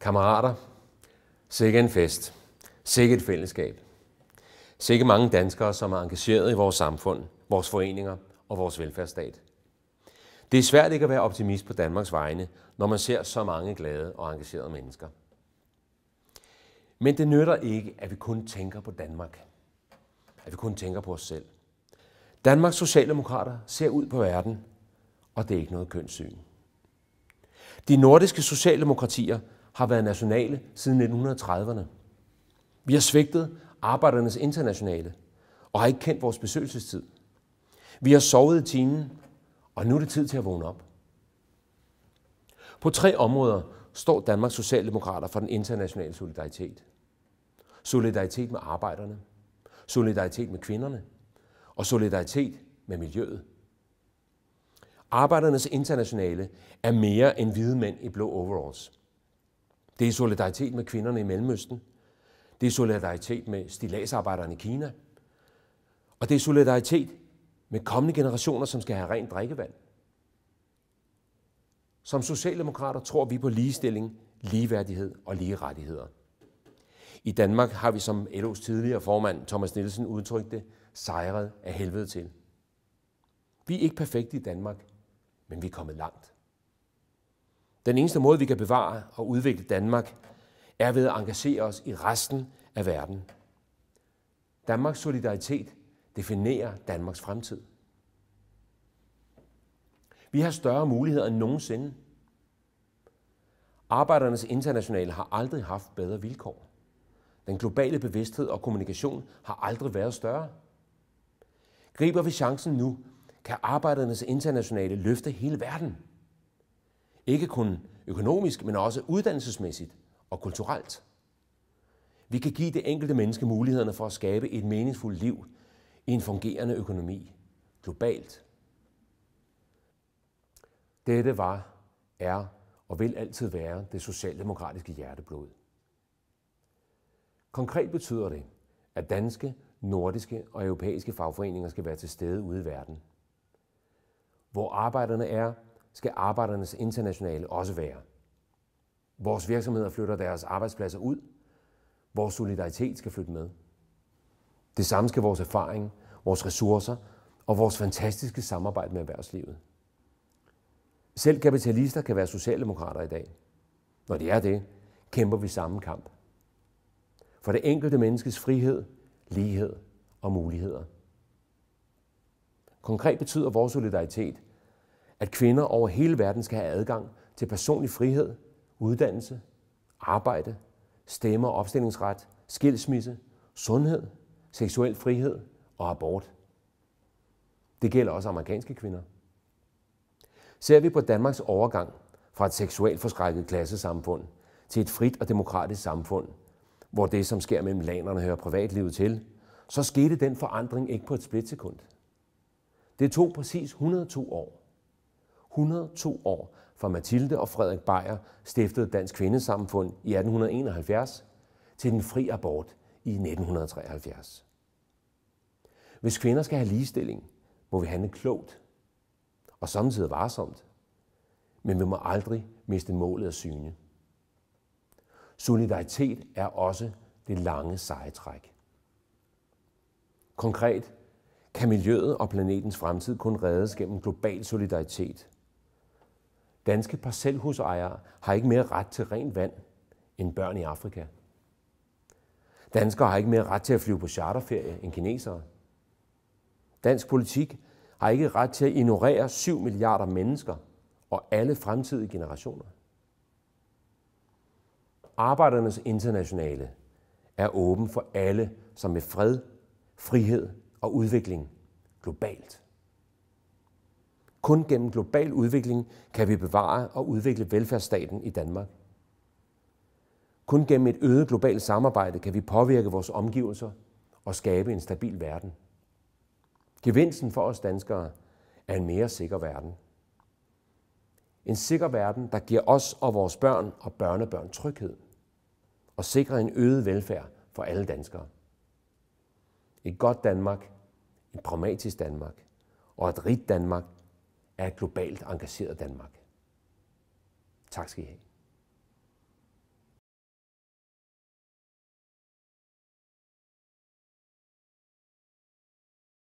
Kammerater, sikke en fest, sikke et fællesskab. Sikke mange danskere, som er engageret i vores samfund, vores foreninger og vores velfærdsstat. Det er svært ikke at være optimist på Danmarks vegne, når man ser så mange glade og engagerede mennesker. Men det nytter ikke, at vi kun tænker på Danmark. At vi kun tænker på os selv. Danmarks socialdemokrater ser ud på verden, og det er ikke noget kønssyn. De nordiske socialdemokratier har været nationale siden 1930'erne. Vi har svigtet arbejdernes internationale og har ikke kendt vores besøgelsestid. Vi har sovet i timen, og nu er det tid til at vågne op. På tre områder står Danmarks Socialdemokrater for den internationale solidaritet. Solidaritet med arbejderne, solidaritet med kvinderne og solidaritet med miljøet. Arbejdernes internationale er mere end hvide mænd i blå overalls. Det er solidaritet med kvinderne i Mellemøsten. Det er solidaritet med stilagsarbejderne i Kina. Og det er solidaritet med kommende generationer, som skal have rent drikkevand. Som socialdemokrater tror vi på ligestilling, ligeværdighed og lige rettigheder. I Danmark har vi, som LO's tidligere formand Thomas Nielsen udtrykt det, sejret af helvede til. Vi er ikke perfekte i Danmark, men vi er kommet langt. Den eneste måde, vi kan bevare og udvikle Danmark, er ved at engagere os i resten af verden. Danmarks solidaritet definerer Danmarks fremtid. Vi har større muligheder end nogensinde. Arbejdernes internationale har aldrig haft bedre vilkår. Den globale bevidsthed og kommunikation har aldrig været større. Griber vi chancen nu, kan arbejdernes internationale løfte hele verden – ikke kun økonomisk, men også uddannelsesmæssigt og kulturelt. Vi kan give det enkelte menneske mulighederne for at skabe et meningsfuldt liv i en fungerende økonomi globalt. Dette var, er og vil altid være det socialdemokratiske hjerteblod. Konkret betyder det, at danske, nordiske og europæiske fagforeninger skal være til stede ude i verden. Hvor arbejderne er, skal Arbejdernes Internationale også være. Vores virksomheder flytter deres arbejdspladser ud. Vores solidaritet skal flytte med. Det samme skal vores erfaring, vores ressourcer og vores fantastiske samarbejde med erhvervslivet. Selv kapitalister kan være socialdemokrater i dag. Når de er det, kæmper vi samme kamp. For det enkelte menneskes frihed, lighed og muligheder. Konkret betyder vores solidaritet, at kvinder over hele verden skal have adgang til personlig frihed, uddannelse, arbejde, stemme og opstillingsret, skilsmisse, sundhed, seksuel frihed og abort. Det gælder også amerikanske kvinder. Ser vi på Danmarks overgang fra et seksuelt forskrækket klassesamfund til et frit og demokratisk samfund, hvor det, som sker mellem landerne, hører privatlivet til, så skete den forandring ikke på et splitsekund. Det tog præcis 102 år. 102 år fra Mathilde og Frederik Beyer stiftede Dansk Kvindesamfund i 1871 til den fri abort i 1973. Hvis kvinder skal have ligestilling, må vi handle klogt og samtidig varsomt, men vi må aldrig miste målet af syne. Solidaritet er også det lange sejtræk. Konkret kan miljøet og planetens fremtid kun reddes gennem global solidaritet – Danske parcelhusejere har ikke mere ret til rent vand end børn i Afrika. Danskere har ikke mere ret til at flyve på charterferie end kinesere. Dansk politik har ikke ret til at ignorere 7 milliarder mennesker og alle fremtidige generationer. Arbejdernes internationale er åben for alle, som med fred, frihed og udvikling globalt kun gennem global udvikling kan vi bevare og udvikle velfærdsstaten i Danmark. Kun gennem et øget globalt samarbejde kan vi påvirke vores omgivelser og skabe en stabil verden. Gevinsten for os danskere er en mere sikker verden. En sikker verden, der giver os og vores børn og børnebørn tryghed og sikrer en øget velfærd for alle danskere. Et godt Danmark, et pragmatisk Danmark og et rigt Danmark af et globalt engageret Danmark. Tak skal I have.